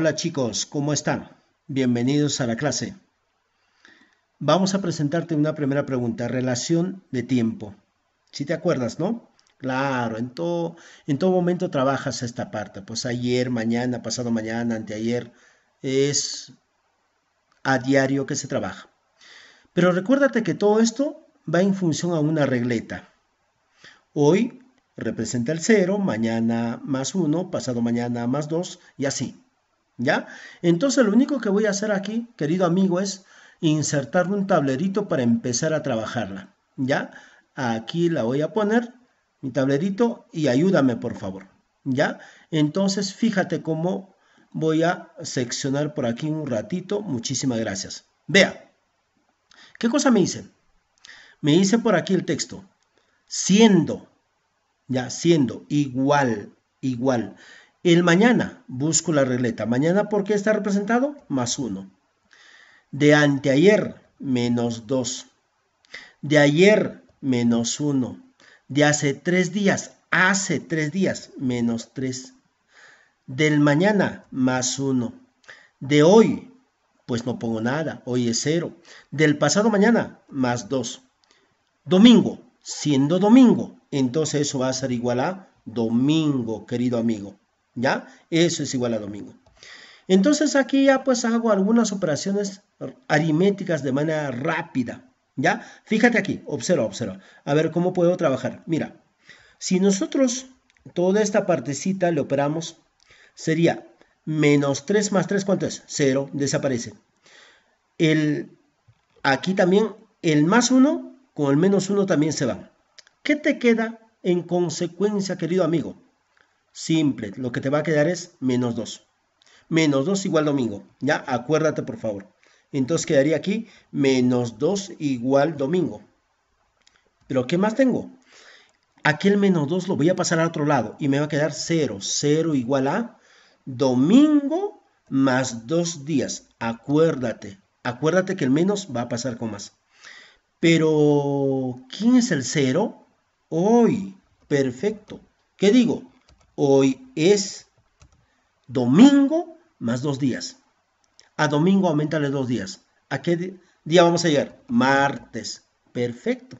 Hola chicos, ¿cómo están? Bienvenidos a la clase. Vamos a presentarte una primera pregunta, relación de tiempo. Si te acuerdas, ¿no? Claro, en todo, en todo momento trabajas esta parte, pues ayer, mañana, pasado mañana, anteayer, es a diario que se trabaja. Pero recuérdate que todo esto va en función a una regleta. Hoy representa el 0, mañana más 1, pasado mañana más 2 y así. ¿Ya? Entonces lo único que voy a hacer aquí, querido amigo, es insertar un tablerito para empezar a trabajarla. ¿Ya? Aquí la voy a poner, mi tablerito, y ayúdame por favor. ¿Ya? Entonces fíjate cómo voy a seccionar por aquí un ratito. Muchísimas gracias. Vea, ¿qué cosa me hice? Me hice por aquí el texto. Siendo, ya, siendo, igual, igual. El mañana, busco la regleta. Mañana, ¿por qué está representado? Más uno. De anteayer, menos dos. De ayer, menos uno. De hace tres días, hace tres días, menos tres. Del mañana, más uno. De hoy, pues no pongo nada, hoy es cero. Del pasado mañana, más dos. Domingo, siendo domingo, entonces eso va a ser igual a domingo, querido amigo. ¿ya? Eso es igual a domingo. Entonces aquí ya pues hago algunas operaciones aritméticas de manera rápida, ¿ya? Fíjate aquí, observa, observa. A ver cómo puedo trabajar. Mira, si nosotros toda esta partecita le operamos, sería menos 3 más 3, ¿cuánto es? 0, desaparece. El, aquí también el más 1 con el menos 1 también se van. ¿Qué te queda en consecuencia, querido amigo? simple, lo que te va a quedar es menos 2. Menos 2 igual domingo, ¿ya? Acuérdate por favor. Entonces quedaría aquí menos 2 igual domingo. ¿Pero qué más tengo? Aquel menos 2 lo voy a pasar al otro lado y me va a quedar 0. 0 igual a domingo más 2 días. Acuérdate, acuérdate que el menos va a pasar con más. Pero, ¿quién es el 0? Hoy. Perfecto. ¿Qué digo? Hoy es domingo más dos días. A domingo aumenta de dos días. ¿A qué día vamos a llegar? Martes. Perfecto.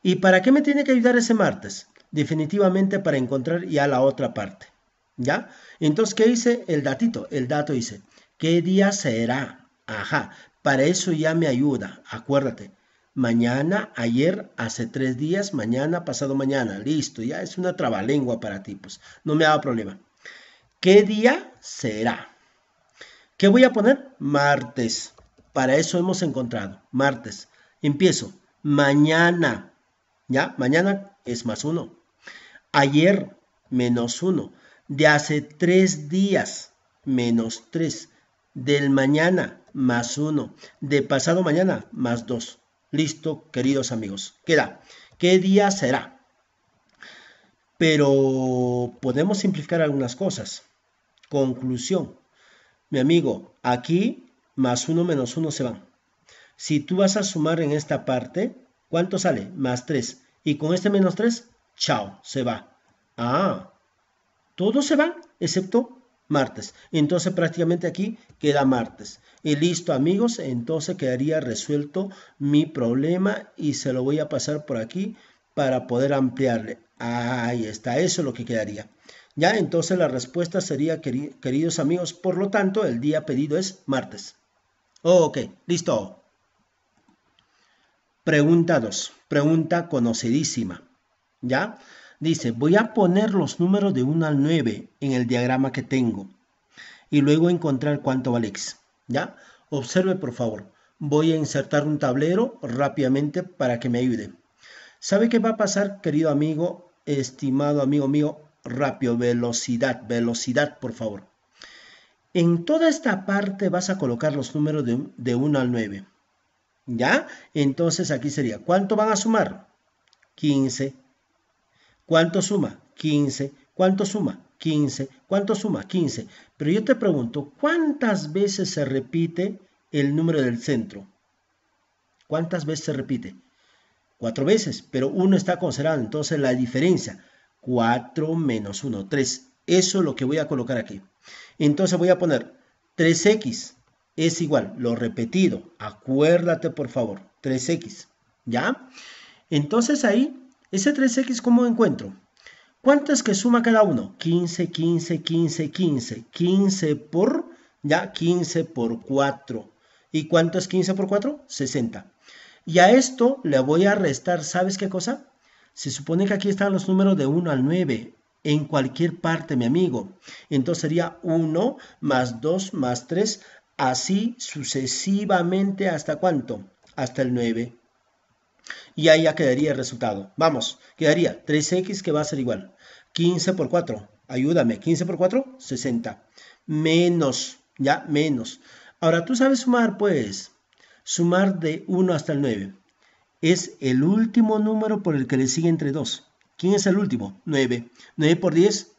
¿Y para qué me tiene que ayudar ese martes? Definitivamente para encontrar ya la otra parte. ¿Ya? Entonces, ¿qué dice El datito. El dato dice, ¿qué día será? Ajá. Para eso ya me ayuda. Acuérdate mañana, ayer, hace tres días, mañana, pasado mañana. Listo, ya es una trabalengua para ti, pues no me haga problema. ¿Qué día será? ¿Qué voy a poner? Martes. Para eso hemos encontrado. Martes. Empiezo. Mañana. ¿Ya? Mañana es más uno. Ayer, menos uno. De hace tres días, menos tres. Del mañana, más uno. De pasado mañana, más dos. Listo, queridos amigos. Queda. ¿Qué día será? Pero podemos simplificar algunas cosas. Conclusión. Mi amigo, aquí más uno menos uno se van. Si tú vas a sumar en esta parte, ¿cuánto sale? Más 3. Y con este menos 3, chao, se va. Ah, todo se va excepto martes. Entonces prácticamente aquí queda martes. Y listo amigos, entonces quedaría resuelto mi problema y se lo voy a pasar por aquí para poder ampliarle. Ahí está, eso es lo que quedaría. Ya, entonces la respuesta sería, queridos amigos, por lo tanto, el día pedido es martes. Ok, listo. Pregunta 2, pregunta conocidísima. ¿Ya? dice, voy a poner los números de 1 al 9 en el diagrama que tengo y luego encontrar cuánto vale X. ¿Ya? Observe por favor. Voy a insertar un tablero rápidamente para que me ayude. ¿Sabe qué va a pasar, querido amigo, estimado amigo mío? Rápido, velocidad, velocidad, por favor. En toda esta parte vas a colocar los números de, 1 al 9. ¿Ya? Entonces aquí sería, ¿cuánto van a sumar? 15, ¿Cuánto suma? 15. ¿Cuánto suma? 15. ¿Cuánto suma? 15. Pero yo te pregunto, ¿cuántas veces se repite el número del centro? ¿Cuántas veces se repite? Cuatro veces, pero uno está considerado. Entonces la diferencia, 4 menos 1, 3. Eso es lo que voy a colocar aquí. Entonces voy a poner 3x es igual, lo repetido, acuérdate por favor, 3x, ¿ya? Entonces ahí ese 3x, ¿cómo encuentro? ¿Cuántas que suma cada uno? 15, 15, 15, 15. 15 por, ya, 15 por 4. ¿Y cuánto es 15 por 4? 60. Y a esto le voy a restar, ¿sabes qué cosa? Se supone que aquí están los números de 1 al 9 en cualquier parte, mi amigo. Entonces sería 1 más 2 más 3, así sucesivamente hasta cuánto? Hasta el 9. Y ahí ya quedaría el resultado. Vamos, quedaría 3x que va a ser igual. 15 por 4, ayúdame, 15 por 4, 60. Menos, ya, menos. Ahora, tú sabes sumar, pues. Sumar de 1 hasta el 9. Es el último número por el que le sigue entre 2. ¿Quién es el último? 9. 9 por 10,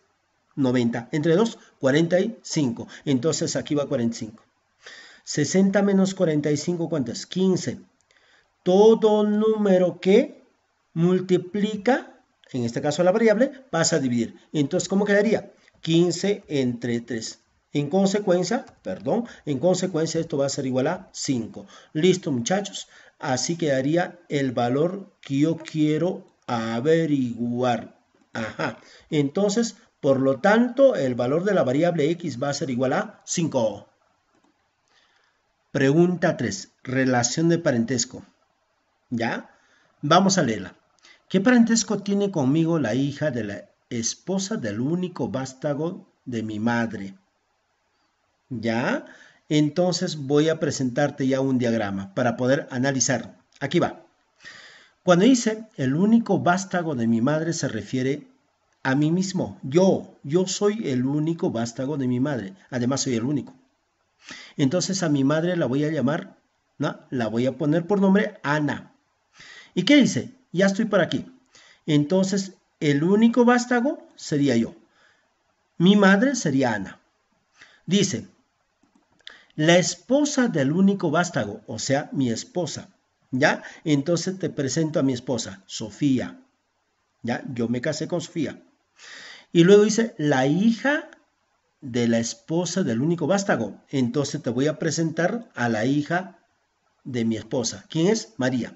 90. Entre 2, 45. Entonces aquí va 45. 60 menos 45, ¿cuánto es? 15 todo número que multiplica, en este caso la variable, pasa a dividir. Entonces, ¿cómo quedaría? 15 entre 3. En consecuencia, perdón, en consecuencia esto va a ser igual a 5. Listo, muchachos. Así quedaría el valor que yo quiero averiguar. Ajá. Entonces, por lo tanto, el valor de la variable x va a ser igual a 5. Pregunta 3. Relación de parentesco. ¿Ya? Vamos a leerla. ¿Qué parentesco tiene conmigo la hija de la esposa del único vástago de mi madre? ¿Ya? Entonces voy a presentarte ya un diagrama para poder analizar. Aquí va. Cuando dice el único vástago de mi madre se refiere a mí mismo. Yo, yo soy el único vástago de mi madre. Además soy el único. Entonces a mi madre la voy a llamar, La voy a poner por nombre Ana. ¿Y qué dice? Ya estoy por aquí. Entonces, el único vástago sería yo. Mi madre sería Ana. Dice, la esposa del único vástago, o sea, mi esposa. ¿Ya? Entonces te presento a mi esposa, Sofía. ¿Ya? Yo me casé con Sofía. Y luego dice, la hija de la esposa del único vástago. Entonces te voy a presentar a la hija de mi esposa. ¿Quién es? María.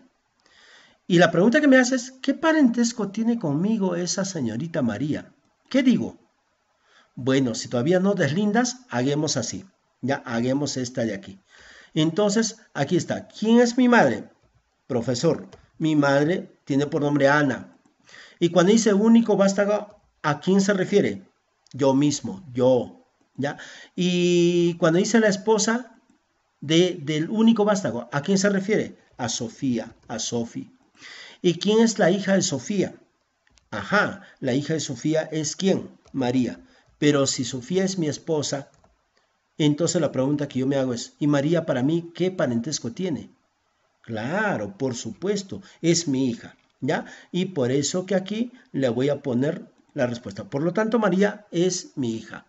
Y la pregunta que me hace es, ¿qué parentesco tiene conmigo esa señorita María? ¿Qué digo? Bueno, si todavía no deslindas, hagamos así. Ya, hagamos esta de aquí. Entonces, aquí está. ¿Quién es mi madre? Profesor. Mi madre tiene por nombre Ana. Y cuando dice único vástago, ¿a quién se refiere? Yo mismo, yo. ¿Ya? Y cuando dice la esposa de, del único vástago, ¿a quién se refiere? A Sofía, a Sofi. ¿Y quién es la hija de Sofía? Ajá, la hija de Sofía es quién? María. Pero si Sofía es mi esposa, entonces la pregunta que yo me hago es, ¿y María para mí qué parentesco tiene? Claro, por supuesto, es mi hija, ¿ya? Y por eso que aquí le voy a poner la respuesta. Por lo tanto, María es mi hija.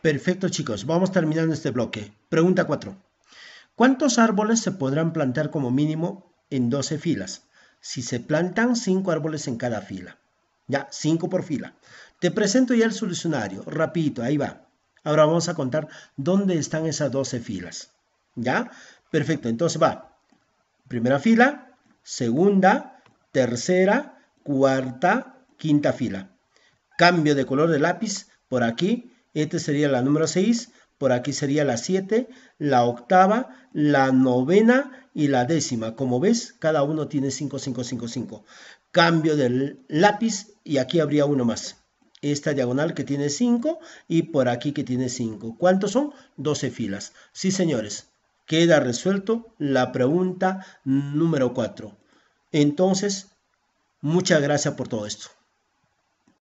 Perfecto, chicos, vamos terminando este bloque. Pregunta 4. ¿Cuántos árboles se podrán plantar como mínimo en 12 filas. Si se plantan 5 árboles en cada fila. Ya, 5 por fila. Te presento ya el solucionario. Rapidito, ahí va. Ahora vamos a contar dónde están esas 12 filas. ¿Ya? Perfecto, entonces va. Primera fila, segunda, tercera, cuarta, quinta fila. Cambio de color de lápiz por aquí. Este sería la número 6 por aquí sería la 7, la octava, la novena y la décima. Como ves, cada uno tiene 5, 5, 5, 5. Cambio del lápiz y aquí habría uno más. Esta diagonal que tiene 5 y por aquí que tiene 5. ¿Cuántos son? 12 filas. Sí, señores, queda resuelto la pregunta número 4. Entonces, muchas gracias por todo esto.